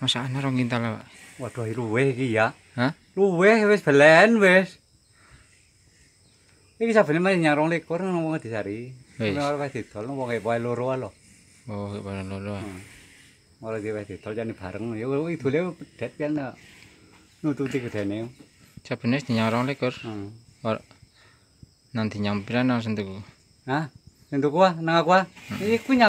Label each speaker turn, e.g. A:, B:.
A: Masakane rong kintal, Pak. Waduh, luweh iki ya. Hah? Luweh wis belen wis. Iki sabene mari nyarong lekor nang wong disari. Ora wis didol nang wong wae loro lho. Oh, wae loro. Hmm. Ora dhewe didol jane bareng ya idole pedet kan. Nututi gedene. Sabene nyarong lekor. Heeh.
B: Hmm. Nanti nyampiran langsung tuku.
A: Hah? Nang ah, nang
C: aku ah. Hmm.
D: Iku